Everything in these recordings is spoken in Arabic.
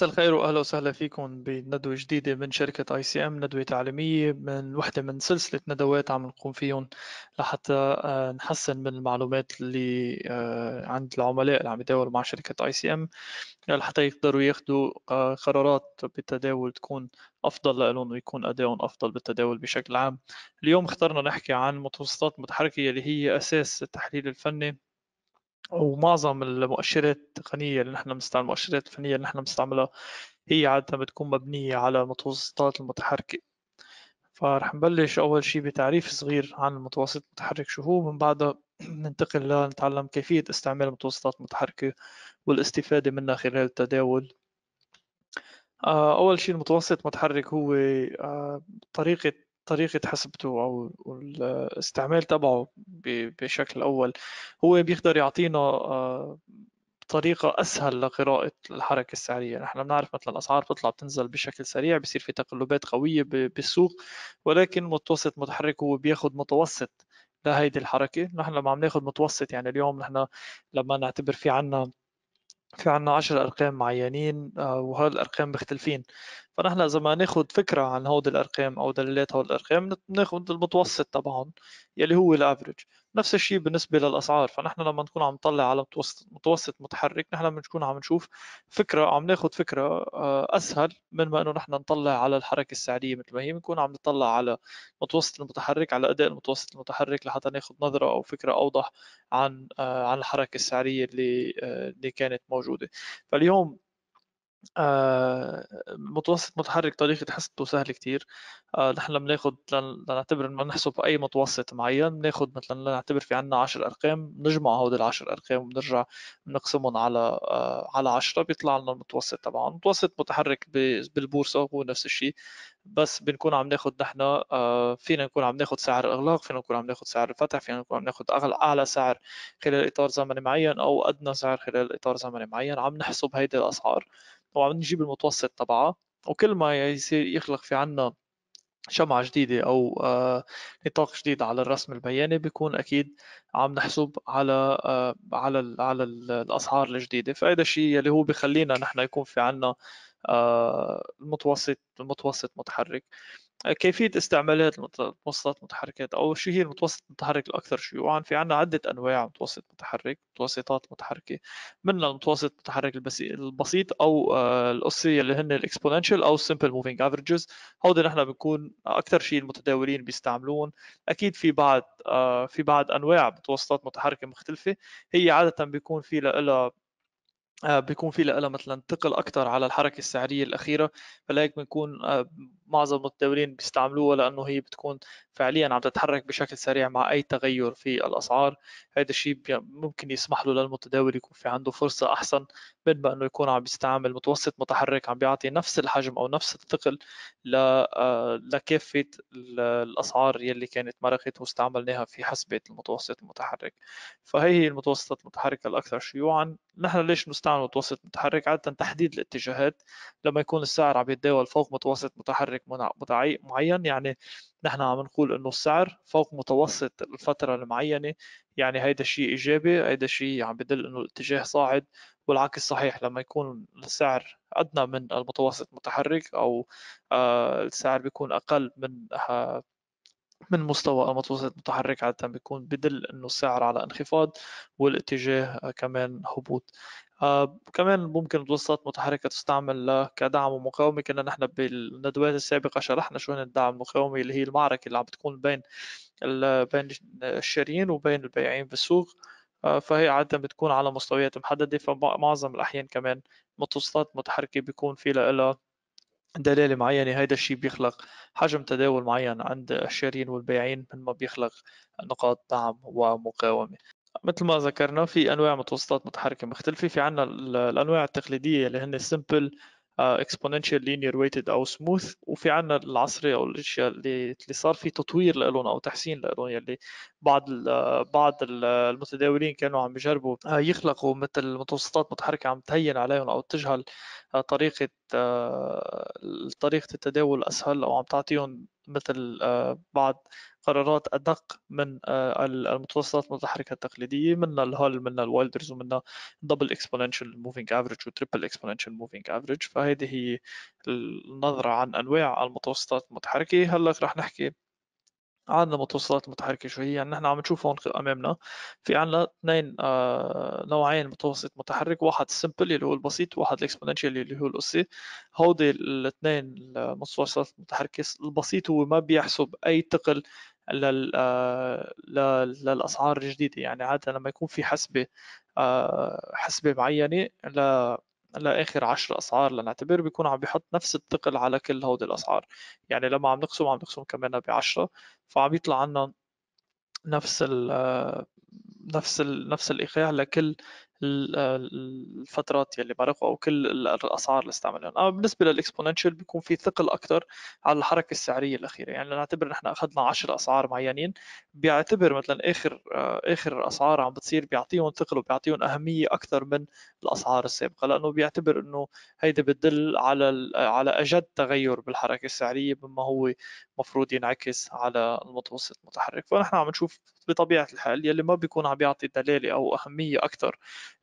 مساء الخير واهلا وسهلا فيكم بندوه جديده من شركه اي سي ام ندوه تعليميه من وحده من سلسله ندوات عم نقوم فيهم لحتى آه، نحسن من المعلومات اللي آه، عند العملاء اللي عم يتداولوا مع شركه اي سي ام لحتى يقدروا ياخذوا آه، قرارات بالتداول تكون افضل لهم ويكون ادائهم افضل بالتداول بشكل عام اليوم اخترنا نحكي عن متوسطات متحركه اللي هي اساس التحليل الفني ومعظم المؤشرات التقنية اللي نحن بنستعمل المؤشرات الفنية اللي نحن بنستعملها هي عادة بتكون مبنية على متوسطات المتحركة فرح نبلش أول شي بتعريف صغير عن المتوسط المتحرك شو هو من بعدها ننتقل لنتعلم كيفية استعمال المتوسطات المتحركة والاستفادة منها خلال التداول آه، أول شيء المتوسط المتحرك هو آه، طريقة طريقة حسبته أو الاستعمال تبعه بشكل أول هو بيقدر يعطينا آه، طريقة أسهل لقراءة الحركة السعرية نحن بنعرف مثلا الأسعار بتطلع بتنزل بشكل سريع بصير في تقلبات قوية بالسوق ولكن متوسط متحرك هو بياخد متوسط لهيدي الحركة نحن لما عم ناخد متوسط يعني اليوم نحن لما نعتبر في عنا في عنا عشر أرقام معينين آه، وهول الأرقام مختلفين فنحن إذا ما ناخد فكرة عن هود الأرقام أو دلالات هود الأرقام ناخد المتوسط تبعهم يلي هو الأفريج نفس الشيء بالنسبه للاسعار فنحن لما نكون عم نطلع على متوسط متوسط متحرك نحن بنكون عم نشوف فكره عم ناخذ فكره آه، اسهل من ما انه نحن نطلع على الحركه السعريه مثل ما هي بنكون عم نطلع على متوسط المتحرك على اداء المتوسط المتحرك لحتى ناخذ نظره او فكره اوضح عن آه، عن الحركه السعريه اللي آه، اللي كانت موجوده فاليوم آه، متوسط متحرك طريقة حسبته سهل كتير آه، نحن لما ناخذ لنعتبر لما نحسب أي متوسط معين بناخد مثلا لنعتبر في عندنا 10 أرقام بنجمع هودي العشر أرقام وبنرجع بنقسمهم على آه، على 10 بيطلع لنا المتوسط طبعا متوسط متحرك بالبورصة هو نفس الشيء بس بنكون عم ناخد نحن آه، فينا نكون عم ناخد سعر الإغلاق فينا نكون عم ناخد سعر الفتح فينا نكون عم ناخد أغلى أعلى سعر خلال إطار زمني معين أو أدنى سعر خلال إطار زمني معين عم نحسب هيدي الأسعار طبعا نجيب المتوسط تبعها وكل ما يصير يخلق في عنا شمعة جديدة أو آه، نطاق جديد على الرسم البياني بيكون أكيد عم نحسب على آه، على على الأسعار الجديدة فهذا الشيء اللي هو بخلينا نحن يكون في عنا آه، المتوسط المتوسط متحرك كيفية استعمال هذه المتوسطات المتحركات أو شو هي المتوسط المتحرك الأكثر شيوعا في عنا عدة أنواع متوسط متحرك متوسطات متحركة منها المتوسط المتحرك البسيط أو آه، الأسية اللي هن الإكسبوننشال أو simple moving averages هودي نحن بنكون أكثر شيء المتداولين بيستعملون أكيد في بعض آه، في بعض أنواع متوسطات متحركة مختلفة هي عادة بيكون في لها آه، بيكون في لها مثلا تقل اكثر على الحركه السعريه الاخيره فلهيك بنكون معظم المتداولين بيستعملوها لانه هي بتكون فعليا عم تتحرك بشكل سريع مع اي تغير في الاسعار هذا الشيء ممكن يسمح له للمتداول يكون في عنده فرصه احسن من ما انه يكون عم بيستعمل متوسط متحرك عم بيعطي نفس الحجم او نفس الثقل آه، لكافه الاسعار يلي كانت مرقت واستعملناها في حسبه المتوسط المتحرك فهي هي المتوسطات المتحركه الاكثر شيوعا نحن ليش نستعمل متوسط متحرك عاده تحديد الاتجاهات لما يكون السعر عم يتداول فوق متوسط متحرك بشكل معين يعني نحن عم نقول انه السعر فوق متوسط الفتره المعينه يعني هيدا الشيء ايجابي هيدا الشيء عم بدل انه الاتجاه صاعد والعكس صحيح لما يكون السعر ادنى من المتوسط المتحرك او آه، السعر بيكون اقل من آه، من مستوى المتوسط المتحرك عادة بيكون بدل انه السعر على انخفاض والاتجاه كمان هبوط آه، كمان ممكن متوسطات متحركة تستعمل آه، كدعم ومقاومه كنا نحن بالندوات السابقة شرحنا شو هن الدعم المقاومي اللي هي المعركة اللي عم بتكون بين بين الشاريين وبين البائعين بالسوق آه، فهي عادة بتكون على مستويات محددة فمعظم الأحيان كمان متوسطات متحركة بيكون في لها دلالة معينة هيدا الشيء بيخلق حجم تداول معين عند الشارين والبائعين مما بيخلق نقاط دعم ومقاومة مثل ما ذكرنا في انواع متوسطات متحركه مختلفه في عنا الانواع التقليديه اللي هن سمبل اكسبوننشال لينير ويتد او سموث وفي عنا العصري او الاشياء اللي, اللي صار في تطوير لهم او تحسين لهم يلي بعض بعض المتداولين كانوا عم يجربوا آه، يخلقوا مثل متوسطات متحركه عم تهين عليهم او تجهل آه، طريقه آه، طريقه التداول اسهل او عم تعطيهم مثل آه، بعض قرارات أدق من آه، المتوسطات المتحركة التقليدية من الهول من الوالدرز ومن دبل اكسبوننشال موفينج افريج وتريبل اكسبوننشال موفينج افريج فهذه هي النظرة عن أنواع المتوسطات المتحركة هلا رح نحكي عندنا متوسطات متحركه شو هي يعني نحن عم نشوف هون امامنا في عندنا اثنين آه، نوعين متوسط متحرك واحد سمبل اللي هو البسيط وواحد الاكسبوننشال اللي هو الاسي هودي الاثنين المتوسطات المتحركه البسيط هو ما بيحسب اي ثقل آه، لل للاسعار الجديده يعني عاده لما يكون في حسبه آه، حسبه معينه لاخر 10 اسعار لنعتبر بيكون عم بيحط نفس الثقل على كل هودي الاسعار يعني لما عم نقسم عم نقسم كمان ب 10 فعم يطلع عنا نفس الـ نفس الـ نفس الايقاع لكل الفترات يلي مرقوا او كل الاسعار اللي استعملناها اما بالنسبه للاكسبوننشال بيكون في ثقل اكثر على الحركه السعريه الاخيره يعني نعتبر نحن اخذنا 10 اسعار معينين بيعتبر مثلا اخر آه، اخر اسعار عم بتصير بيعطيهم ثقل وبيعطيهم اهميه اكثر من الاسعار السابقه لانه بيعتبر انه هيدا بتدل على على اجد تغير بالحركه السعريه مما هو مفروض ينعكس على المتوسط المتحرك فنحن عم نشوف بطبيعه الحال يلي ما بيكون عم بيعطي دلاله او اهميه اكثر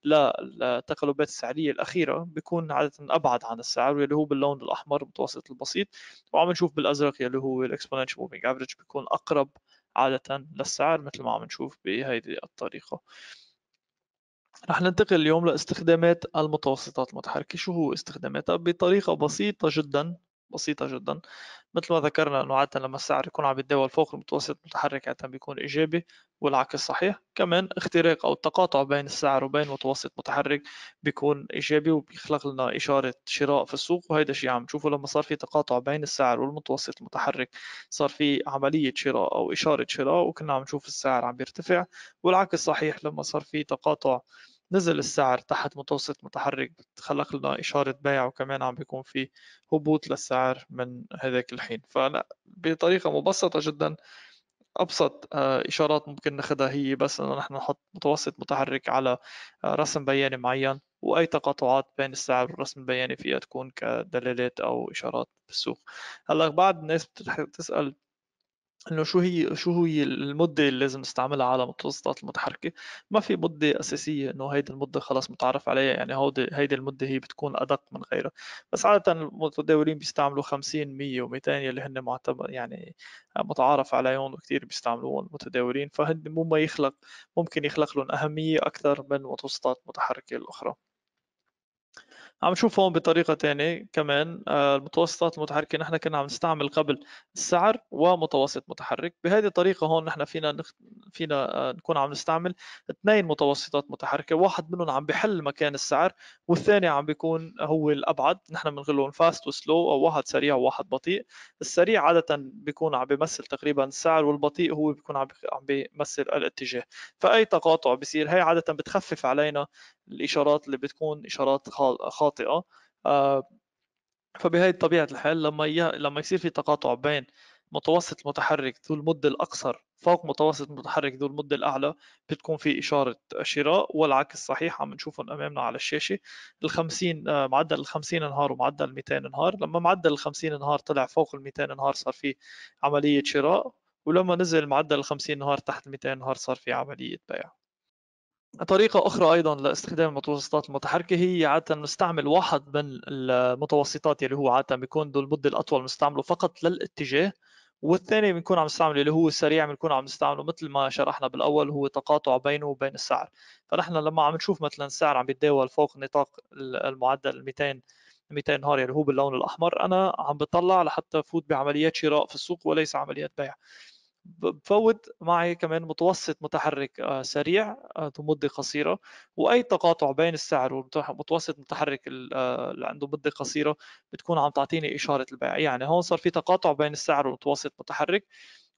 للتقلبات السعريه الاخيره بيكون عاده ابعد عن السعر واللي هو باللون الاحمر المتوسط البسيط وعم نشوف بالازرق يلي هو الاكسبوننشال موفينج افريج بيكون اقرب عاده للسعر مثل ما عم نشوف بهيدي الطريقه رح ننتقل اليوم لاستخدامات المتوسطات المتحركة شو هو استخداماتها بطريقة بسيطة جدا بسيطة جدا مثل ما ذكرنا أنه عادة لما السعر يكون عم يتداول فوق المتوسط المتحرك عادة بيكون إيجابي والعكس صحيح كمان اختراق أو التقاطع بين السعر وبين متوسط متحرك بيكون إيجابي وبيخلق لنا إشارة شراء في السوق وهيدا الشيء عم نشوفه لما صار في تقاطع بين السعر والمتوسط المتحرك صار في عملية شراء أو إشارة شراء وكنا عم نشوف السعر عم بيرتفع والعكس صحيح لما صار في تقاطع نزل السعر تحت متوسط متحرك خلق لنا إشارة بيع وكمان عم بيكون في هبوط للسعر من هذاك الحين فأنا بطريقة مبسطة جدا ابسط آه، اشارات ممكن ناخذها هي بس انه نحن نحط متوسط متحرك على آه، رسم بياني معين واي تقاطعات بين السعر والرسم البياني فيها تكون كدلالات او اشارات بالسوق هلا بعض الناس بتسال إنه شو هي شو هي المدة اللي لازم نستعملها على متوسطات المتحركة، ما في مدة أساسية إنه هيدي المدة خلص متعارف عليها يعني هودي هيدي المدة هي بتكون أدق من غيرها، بس عادة المتداولين بيستعملوا 50 100 و200 اللي هن معتبر يعني متعارف عليهم وكثير بيستعملوهم المتداولين، فهن مو ما يخلق ممكن يخلق لهم أهمية أكثر من متوسطات المتحركة الأخرى. عم نشوف هون بطريقه ثانيه كمان آه، المتوسطات المتحركه نحن كنا عم نستعمل قبل السعر ومتوسط متحرك بهذه الطريقه هون نحن فينا نخ... فينا آه، نكون عم نستعمل اثنين متوسطات متحركه واحد منهم عم بحل مكان السعر والثاني عم بيكون هو الابعد نحن بنقول فاست وسلو او واحد سريع وواحد بطيء السريع عاده بيكون عم بيمثل تقريبا السعر والبطيء هو بيكون عم بيمثل الاتجاه فاي تقاطع بصير هي عاده بتخفف علينا الاشارات اللي بتكون اشارات خاطئه آه، فبهي طبيعه الحال لما لما يصير في تقاطع بين متوسط المتحرك ذو المده الاقصر فوق متوسط المتحرك ذو المده الاعلى بتكون في اشاره شراء والعكس صحيح عم نشوفهم امامنا على الشاشه ال 50 آه، معدل ال 50 ومعدل الميتين 200 لما معدل ال 50 طلع فوق ال 200 صار في عمليه شراء ولما نزل معدل ال 50 تحت ال 200 صار في عمليه بيع طريقة أخرى أيضا لاستخدام المتوسطات المتحركة هي عادة نستعمل واحد من المتوسطات اللي هو عادة بيكون ذو المدة الأطول بنستعمله فقط للاتجاه والثاني بنكون عم نستعمله اللي هو السريع بنكون عم نستعمله مثل ما شرحنا بالأول هو تقاطع بينه وبين السعر فنحن لما عم نشوف مثلا السعر عم بيتداول فوق نطاق المعدل 200 200 نهار اللي هو باللون الأحمر أنا عم بطلع لحتى فوت بعمليات شراء في السوق وليس عمليات بيع بفوت معي كمان متوسط متحرك آه، سريع لمدة آه، قصيرة وأي تقاطع بين السعر والمتوسط متحرك آه، اللي عنده مدة قصيرة بتكون عم تعطيني إشارة البيع يعني هون صار في تقاطع بين السعر والمتوسط متحرك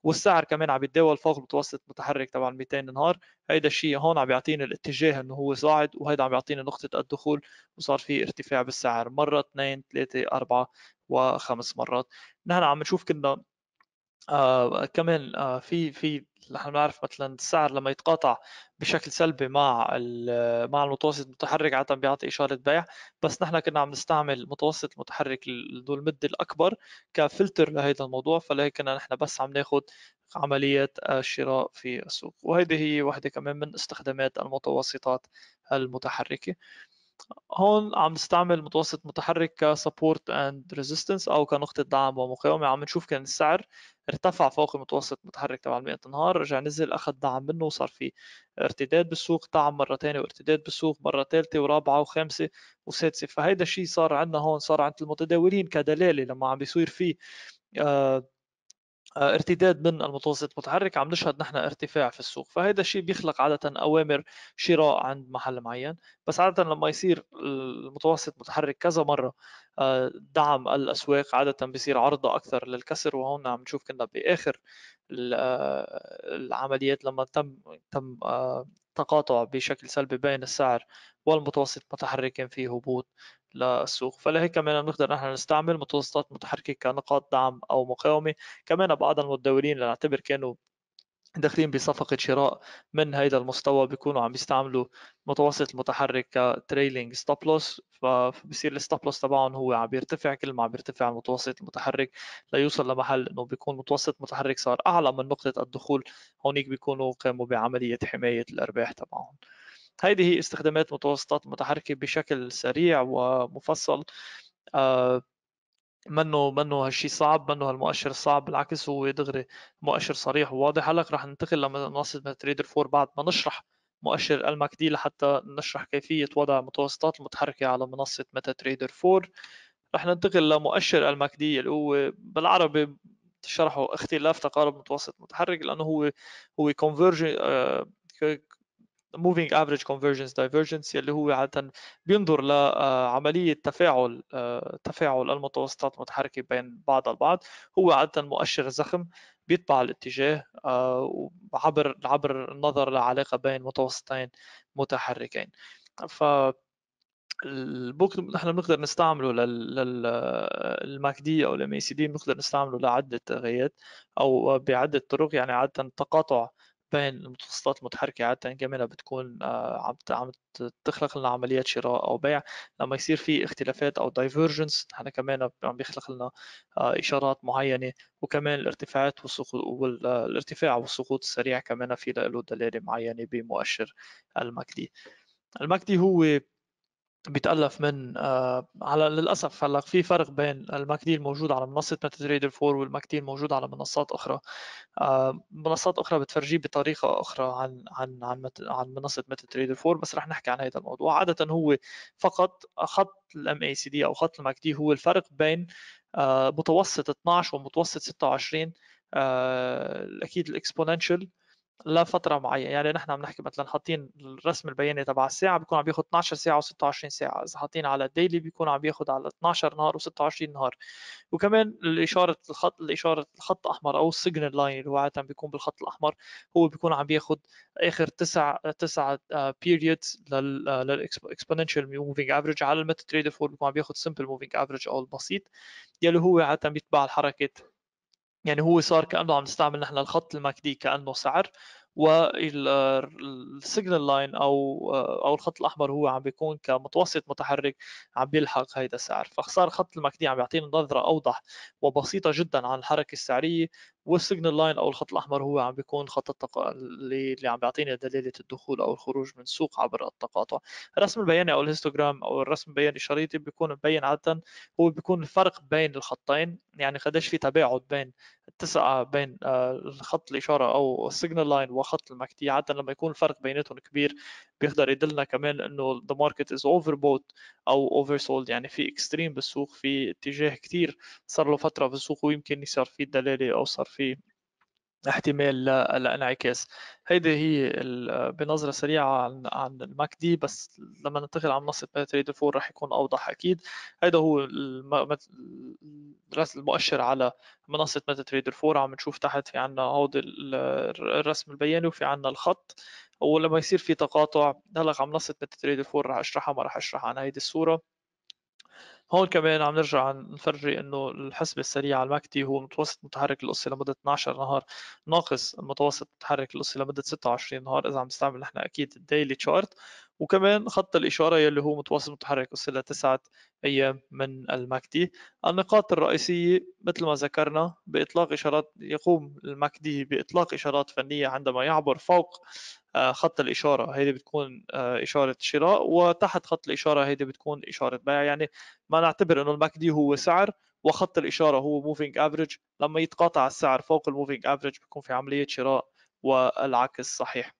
والسعر كمان عم يتداول فوق المتوسط المتحرك تبع ال 200 نهار هيدا الشيء هون عم يعطيني الاتجاه انه هو صاعد وهيدا عم يعطيني نقطة الدخول وصار في ارتفاع بالسعر مرة اثنين ثلاثة أربعة وخمس مرات نحن عم نشوف كنا آه، كمان آه، في في نحن بنعرف مثلا السعر لما يتقاطع بشكل سلبي مع مع المتوسط المتحرك عاده بيعطي اشاره بيع بس نحن كنا عم نستعمل متوسط المتحرك ذو المده الاكبر كفلتر لهذا الموضوع فلهيك كنا نحن بس عم ناخذ عمليه الشراء في السوق وهذه هي واحده كمان من استخدامات المتوسطات المتحركه هون عم نستعمل متوسط متحرك كسبورت اند ريزيستنس او كنقطه دعم ومقاومه عم نشوف كان السعر ارتفع فوق المتوسط المتحرك تبع المئة نهار رجع نزل اخذ دعم منه وصار في ارتداد بالسوق دعم مره ثانيه وارتداد بالسوق مره ثالثه ورابعه وخامسه وسادسه فهيدا الشيء صار عندنا هون صار عند المتداولين كدلاله لما عم بيصير في آه آه، ارتداد من المتوسط المتحرك عم نشهد نحن ارتفاع في السوق فهذا الشيء بيخلق عادة أوامر شراء عند محل معين بس عادة لما يصير المتوسط متحرك كذا مرة آه، دعم الأسواق عادة بيصير عرضة أكثر للكسر وهون عم نشوف كنا بآخر آه، العمليات لما تم تم تقاطع بشكل سلبي بين السعر والمتوسط متحركين في هبوط للسوق فلهيك كمان بنقدر نحن نستعمل متوسطات متحركة كنقاط دعم أو مقاومة كمان بعض المتداولين لنعتبر كانوا داخلين بصفقة شراء من هيدا المستوى بيكونوا عم يستعملوا متوسط المتحرك كتريلينج ستوب لوس فبصير الستوب لوس تبعهم هو عم بيرتفع كل ما عم بيرتفع المتوسط المتحرك ليوصل لمحل انه بيكون متوسط المتحرك صار اعلى من نقطة الدخول هونيك بيكونوا قاموا بعملية حماية الارباح تبعهم هيدي هي استخدامات متوسطات متحركة بشكل سريع ومفصل آه، منه منه هالشيء صعب منه هالمؤشر صعب بالعكس هو دغري مؤشر صريح وواضح هلأ رح ننتقل لمنصه نصل تريدر فور بعد ما نشرح مؤشر الماكدي لحتى نشرح كيفية وضع المتوسطات المتحركة على منصة ميتا تريدر 4 رح ننتقل لمؤشر الماكدي اللي هو بالعربي شرحه اختلاف تقارب متوسط متحرك لأنه هو هو آه، موفينج افريج كونفرجنس دايفرجنس اللي هو عاده بينظر لعمليه تفاعل آه، تفاعل المتوسطات المتحركه بين بعضها البعض هو عاده مؤشر زخم بيتبع الاتجاه آه، عبر عبر النظر لعلاقه بين متوسطين متحركين ف البوك نحن بنقدر نستعمله للماك آه، دي او الام اي سي دي بنقدر نستعمله لعده غايات او بعده طرق يعني عاده تقاطع بين المتوسطات المتحركة عادة كمان بتكون آه، عم عم تخلق لنا عمليات شراء أو بيع لما يصير في اختلافات أو دايفرجنس نحن كمان عم بيخلق لنا آه، إشارات معينة وكمان الارتفاعات والسقوط والارتفاع والسقوط السريع كمان في له دلالة معينة بمؤشر المكدي المكدي هو بيتالف من آه على للاسف هلا في فرق بين الماك الموجود على منصه ميتا تريدر 4 والماك الموجود على منصات اخرى آه منصات اخرى بتفرجيه بطريقه اخرى عن عن عن مت... عن منصه ميتا تريدر 4 بس رح نحكي عن هذا الموضوع عاده هو فقط خط الام اي سي دي او خط الماك دي هو الفرق بين آه متوسط 12 ومتوسط 26 آه، اكيد الاكسبوننشال لفتره معينه يعني نحن عم نحكي مثلا حاطين الرسم البياني تبع الساعه بيكون عم بياخذ 12 ساعه و26 ساعه اذا حاطين على الديلي بيكون عم بياخذ على 12 نهار و26 نهار وكمان الاشاره الخط الاشاره الخط الاحمر او السيجنال لاين اللي هو عاده بيكون بالخط الاحمر هو بيكون عم بياخذ اخر تسع تسع بيريودز للاكسبوننشال موفينج افريج على الميتا تريدر فور بيكون عم بياخذ سمبل موفينج افريج او البسيط يلي هو عاده بيتبع الحركه يعني هو صار كانه عم نستعمل نحن الخط الماكدي كانه سعر والسيجنال لاين او او الخط الاحمر هو عم بيكون كمتوسط متحرك عم بيلحق هيدا السعر فصار خط الماكدي عم يعطينا نظره اوضح وبسيطه جدا عن الحركه السعريه والسيجنال لاين او الخط الاحمر هو عم بيكون خط التق... اللي, اللي عم بيعطيني دلاله الدخول او الخروج من السوق عبر التقاطع الرسم البياني او الهيستوغرام او الرسم البياني الشريطي بيكون مبين عاده هو بيكون الفرق بين الخطين يعني قديش في تباعد بين التسعه بين آه، خط الاشاره او السيجنال لاين وخط المكتي عاده لما يكون الفرق بيناتهم كبير بيقدر يدلنا كمان انه the market is overbought او oversold يعني في اكستريم بالسوق في اتجاه كثير صار له فتره بالسوق ويمكن يصير في دلاله او صار في احتمال لانعكاس هيدي هي بنظره سريعه عن عن الماك دي بس لما ننتقل على منصه باتريد 4 راح يكون اوضح اكيد هيدا هو الرسم المؤشر على منصه ميتا تريدر 4 عم نشوف تحت في عنا هودي الرسم البياني وفي عنا الخط ولما يصير في تقاطع هلا على منصه ميتا تريدر 4 راح اشرحها ما راح اشرح عن هيدي الصوره هون كمان عم نرجع نفرجي انه الحسبه السريعه المكتي هو متوسط متحرك الاسي لمده 12 نهار ناقص المتوسط متحرك الاسي لمده 26 نهار اذا عم نستعمل نحن اكيد الديلي تشارت وكمان خط الاشاره يلي هو متوسط متحرك اسي لتسعه ايام من المكدي النقاط الرئيسيه مثل ما ذكرنا باطلاق اشارات يقوم المكدي باطلاق اشارات فنيه عندما يعبر فوق آه، خط الاشاره هيدي بتكون آه، اشاره شراء وتحت خط الاشاره هيدي بتكون اشاره بيع يعني ما نعتبر انه الماك دي هو سعر وخط الاشاره هو موفينج افريج لما يتقاطع السعر فوق الموفينج افريج بيكون في عمليه شراء والعكس صحيح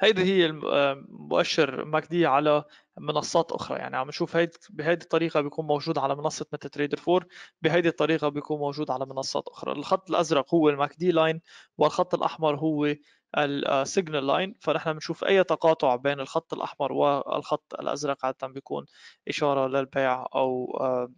هيدي هي المؤشر آه، ماك دي على منصات اخرى يعني عم نشوف هيد بهيدي الطريقه بيكون موجود على منصه ميتا تريدر 4 بهيدي الطريقه بيكون موجود على منصات اخرى الخط الازرق هو الماك دي لاين والخط الاحمر هو السيجنال لاين آه، فنحن بنشوف اي تقاطع بين الخط الاحمر والخط الازرق عاده بيكون اشاره للبيع او آه،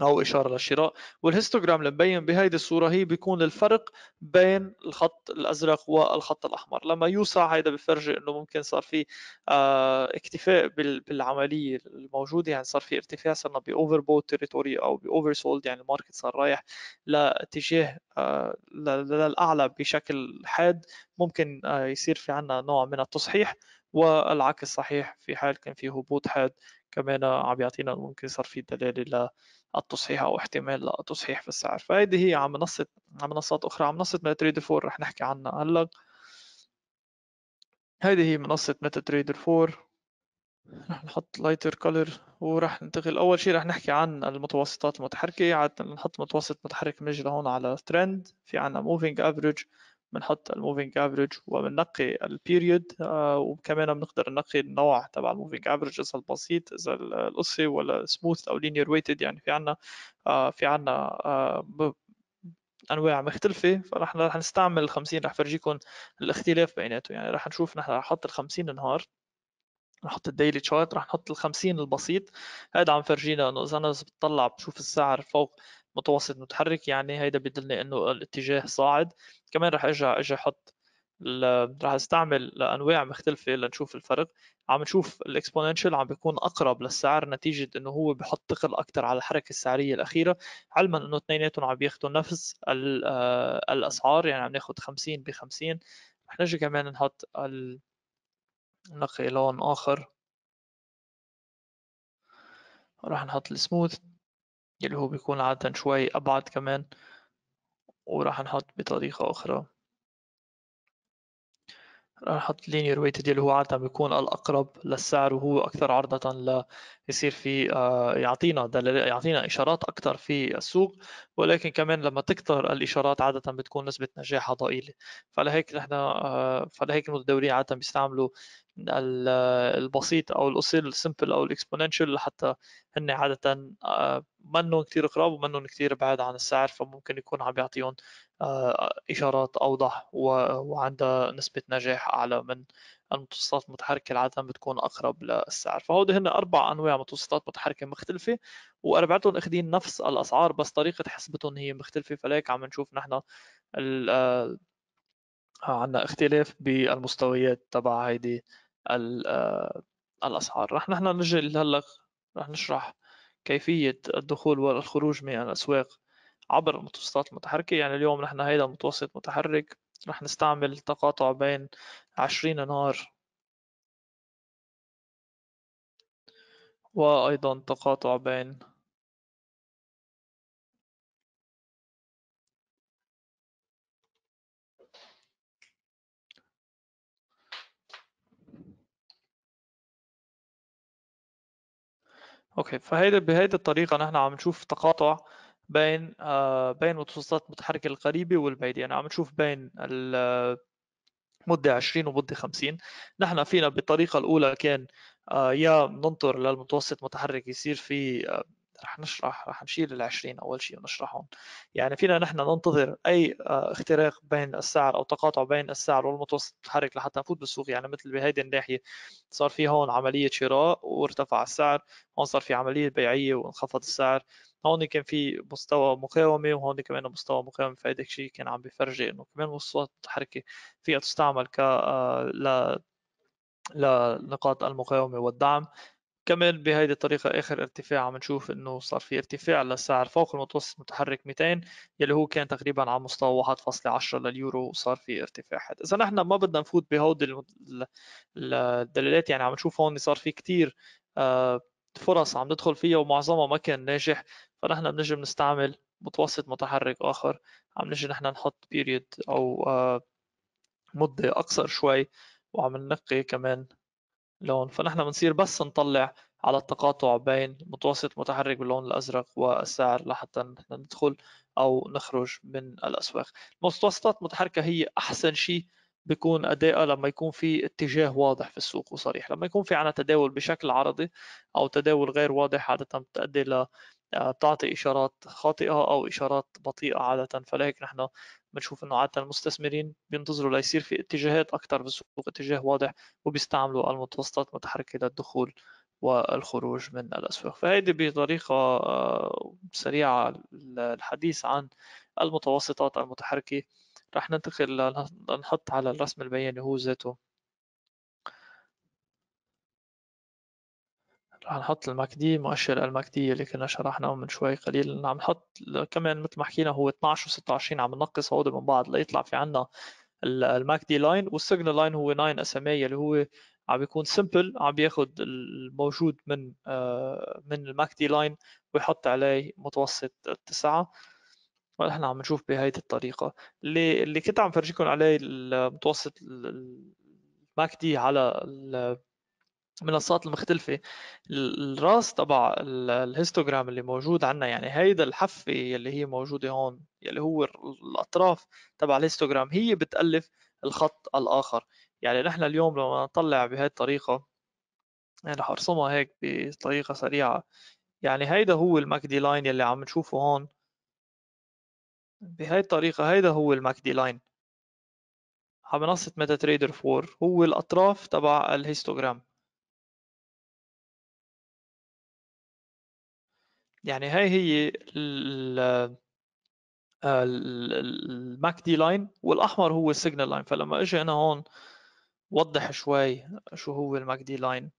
أو إشارة للشراء والهيستوغرام مبين بهيدي الصورة هي بيكون الفرق بين الخط الأزرق والخط الأحمر لما يوسع هيدا بفرجي أنه ممكن صار في آه، اكتفاء بالعملية الموجودة يعني صار في ارتفاع صرنا بأوفر بوت تريتوري أو بأوفر سولد يعني الماركت صار رايح لاتجاه آه، للأعلى بشكل حاد ممكن آه، يصير في عنا نوع من التصحيح والعكس صحيح في حال كان في هبوط حاد كمان عم يعطينا ممكن صار في دلالة للتصحيح أو احتمال للتصحيح في السعر فهيدي هي على منصة على منصات أخرى على منصة ميتا تريدر 4 رح نحكي عنها هلا هيدي هي منصة ميتا تريدر 4 رح نحط لايتر كولر ورح ننتقل أول شيء رح نحكي عن المتوسطات المتحركة عادة نحط متوسط متحرك بنجي لهون على ترند في عنا موفينج افريج بنحط الموفينج افريج وبنقي البيريود وكمان بنقدر ننقي النوع تبع الموفينج افريج اذا البسيط اذا القصي ولا سموث او لينير ويتد يعني في عنا آه، في عنا آه، انواع مختلفه فرح رح نستعمل ال 50 رح فرجيكم الاختلاف بيناتهم يعني رح نشوف نحن رح نحط ال 50 نهار نحط الديلي تشارت رح نحط ال 50 البسيط هذا عم فرجينا انه اذا انا بتطلع بشوف السعر فوق متوسط متحرك يعني هيدا بدلني انه الاتجاه صاعد كمان رح ارجع اجي احط رح استعمل لانواع مختلفه لنشوف الفرق عم نشوف الاكسبوننشال عم بيكون اقرب للسعر نتيجه انه هو بحط ثقل اكثر على الحركه السعريه الاخيره علما انه اثنيناتهم عم بياخذوا نفس آه، الاسعار يعني عم ناخذ 50 ب 50 رح نجي كمان نحط ال... نقي لون اخر رح نحط السموث اللي هو بيكون عادة شوي أبعد كمان وراح نحط بطريقة أخرى راح نحط linear weighted اللي هو عادة بيكون الأقرب للسعر وهو أكثر عرضة ليصير في آه، يعطينا يعطينا إشارات أكثر في السوق ولكن كمان لما تكثر الإشارات عادة بتكون نسبة نجاحها ضئيلة فلهيك نحن آه، فلهيك المتداولين عادة بيستعملوا البسيط او الاصيل السمبل او الاكسبوننشال حتى هن عاده آه، منهم كثير قراب ومنهم كثير بعاد عن السعر فممكن يكون عم يعطيهم آه، اشارات اوضح وعندها نسبه نجاح اعلى من المتوسطات المتحركه عاده بتكون اقرب للسعر فهودي هن اربع انواع متوسطات متحركه مختلفه واربعتهم اخذين نفس الاسعار بس طريقه حسبتهم هي مختلفه فلهيك عم نشوف نحن آه، عندنا اختلاف بالمستويات تبع هيدي آه، الاسعار رح نحن نجي هلا رح نشرح كيفيه الدخول والخروج من الاسواق عبر المتوسطات المتحركه يعني اليوم نحن هيدا المتوسط متحرك رح نستعمل تقاطع بين عشرين نهار وايضا تقاطع بين اوكي فهيدا بهيدي الطريقه نحن عم نشوف تقاطع بين آه بين متوسطات المتحركه القريبه والبعيده يعني عم نشوف بين آه، مدة 20 ومدة 50 نحن فينا بالطريقة الأولى كان آه يا ننطر للمتوسط المتحرك يصير في آه، رح نشرح رح نشيل ال20 اول شيء ونشرحهم يعني فينا نحن ننتظر اي آه، اختراق بين السعر او تقاطع بين السعر والمتوسط المتحرك لحتى نفوت بالسوق يعني مثل بهيدي الناحيه صار في هون عمليه شراء وارتفع السعر هون صار في عمليه بيعيه وانخفض السعر هون كان في مستوى مقاومه وهون كمان مستوى مقاومه فهيدا الشيء كان عم بفرجي انه كمان المتوسط المتحركه فيها تستعمل ك آه، ل لنقاط المقاومه والدعم كمان بهيدي الطريقة آخر ارتفاع عم نشوف إنه صار في ارتفاع للسعر فوق المتوسط متحرك 200 يلي هو كان تقريبا على مستوى 1.10 لليورو وصار في ارتفاع حد. إذا نحن ما بدنا نفوت بهودي الدلالات يعني عم نشوف هون صار في كتير آه، فرص عم ندخل فيها ومعظمها ما كان ناجح فنحن بنجي نستعمل متوسط متحرك آخر عم نجي نحن نحط بيريد أو آه، مدة أقصر شوي وعم ننقي كمان لون فنحن بنصير بس نطلع على التقاطع بين متوسط متحرك باللون الازرق والسعر لحتى ندخل او نخرج من الاسواق المتوسطات المتحركه هي احسن شيء بيكون ادائها لما يكون في اتجاه واضح في السوق وصريح لما يكون في عنا تداول بشكل عرضي او تداول غير واضح عاده بتؤدي تعطي اشارات خاطئه او اشارات بطيئه عاده فلهيك نحن بنشوف انه عاده المستثمرين بينتظروا ليصير في اتجاهات اكثر بالسوق اتجاه واضح وبيستعملوا المتوسطات المتحركه للدخول والخروج من الاسواق فهيدي بطريقه آه، سريعه الحديث عن المتوسطات المتحركه رح ننتقل لنحط على الرسم البياني هو ذاته هنحط الماك دي مؤشر الماك دي اللي كنا شرحناه من شوي قليل عم نحط كمان مثل ما حكينا هو 12 و26 عم ننقص هودي من بعض ليطلع في عنا الماك دي لاين والسيجنال لاين هو 9 اس ام اي اللي هو عم بيكون سمبل عم بياخذ الموجود من آه، من الماك دي لاين ويحط عليه متوسط التسعه ونحن عم نشوف بهيدي الطريقه اللي اللي كنت عم فرجيكم عليه المتوسط الماك دي على المنصات المختلفة الراس تبع الهيستوغرام اللي موجود عندنا يعني هيدا الحفة اللي هي موجودة هون اللي هو الأطراف تبع الهيستوغرام هي بتألف الخط الآخر يعني نحن اليوم لما نطلع بهذه الطريقة يعني رح أرسمها هيك بطريقة سريعة يعني هيدا هو الماكدي لاين اللي عم نشوفه هون بهاي الطريقة هيدا هو الماكدي لاين على منصة ميتا تريدر 4 هو الأطراف تبع الهيستوغرام يعني هاي هي ال آه، الماك دي لاين والاحمر هو السيجنال لاين فلما اجي انا هون وضح شوي شو هو الماك دي لاين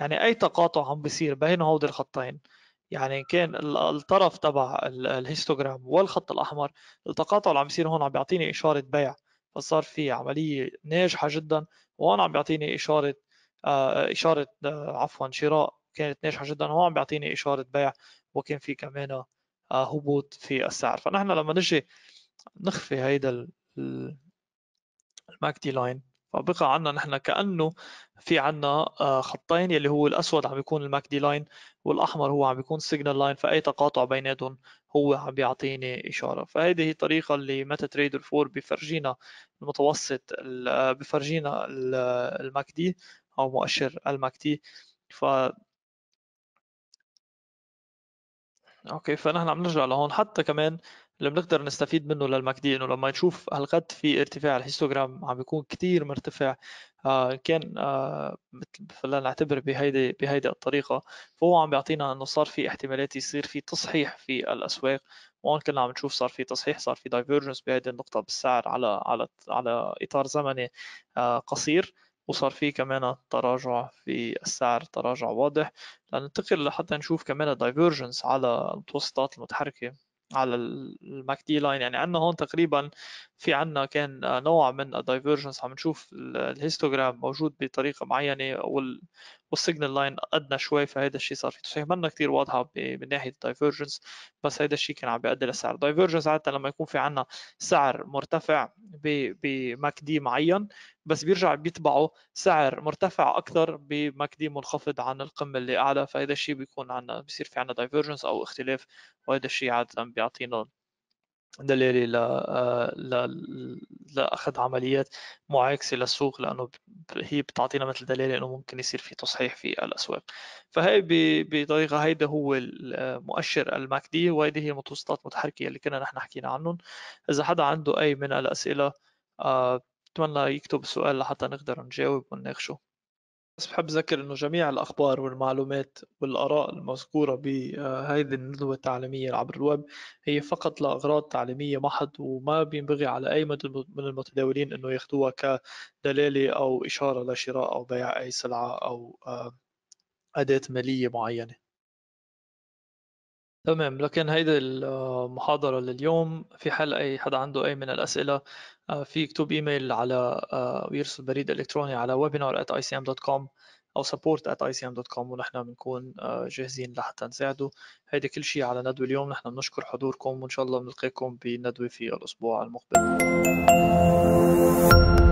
يعني اي تقاطع عم بيصير بين هود الخطين يعني كان الطرف تبع الهيستوغرام والخط الاحمر التقاطع اللي عم بيصير هون عم بيعطيني اشاره بيع فصار في عمليه ناجحه جدا وهون عم بيعطيني اشاره آه، اشاره آه، عفوا شراء كانت ناجحه جدا هون بيعطيني اشاره بيع وكان في كمان هبوط في السعر فنحن لما نجي نخفي هيدا الماك دي لاين فبقى عندنا نحن كانه في عندنا خطين يلي هو الاسود عم بيكون الماك دي لاين والاحمر هو عم بيكون سيجنال لاين فاي تقاطع بيناتهم هو عم بيعطيني اشاره فهيدي هي الطريقه اللي ميتا تريدر 4 بفرجينا المتوسط بفرجينا الماك دي او مؤشر الماك دي ف اوكي فنحن عم نرجع لهون حتى كمان اللي بنقدر نستفيد منه للمكدي انه لما نشوف هالقد في ارتفاع الهيستوغرام عم بيكون كثير مرتفع آه كان آه نعتبر بهيدي بهيدي الطريقه فهو عم بيعطينا انه صار في احتمالات يصير في تصحيح في الاسواق وهون كنا عم نشوف صار في تصحيح صار في دايفيرجنس بهيدي النقطه بالسعر على على على اطار زمني آه قصير وصار في كمان تراجع في السعر تراجع واضح لننتقل لحتى نشوف كمان دايفرجنس على المتوسطات المتحركه على الماك دي لاين يعني عندنا هون تقريبا في عندنا كان نوع من الدايفرجنس عم نشوف الهيستوغرام موجود بطريقه معينه والسيجنال لاين ادنى شوي فهذا الشيء صار في تصحيح منا كثير واضحه من ناحيه الدايفرجنس بس هذا الشيء كان عم بيؤدي للسعر الدايفرجنس عاده لما يكون في عندنا سعر مرتفع بماك دي معين بس بيرجع بيتبعه سعر مرتفع اكثر بمكدي منخفض عن القمه اللي اعلى فهذا الشيء بيكون عندنا بصير في عندنا دايفرجنس او اختلاف وهذا الشيء عاده بيعطينا دلالة ل لأخذ عمليات معاكسة للسوق لأنه هي بتعطينا مثل دلالة أنه ممكن يصير في تصحيح في الأسواق فهي بطريقة هيدا هو المؤشر آه، المكدي وهيدي هي المتوسطات المتحركة اللي كنا نحن حكينا عنهم إذا حدا عنده أي من الأسئلة آه، أتمنى يكتب سؤال لحتى نقدر نجاوب ونناقشه بس بحب أذكر أنه جميع الأخبار والمعلومات والآراء المذكورة بهذه الندوة التعليمية عبر الويب هي فقط لأغراض تعليمية محض وما بينبغي على أي من المتداولين أنه ياخذوها كدلالة أو إشارة لشراء أو بيع أي سلعة أو آه، أداة مالية معينة تمام لكن هيدي المحاضرة لليوم في حال أي حدا عنده أي من الأسئلة آه، في يكتب إيميل على آه، ويرسل بريد إلكتروني على icm.com أو support icm.com ونحن بنكون آه، جاهزين لحتى نساعده هيدي كل شيء على ندوة اليوم نحن بنشكر حضوركم وإن شاء الله بنلقاكم بندوة في الأسبوع المقبل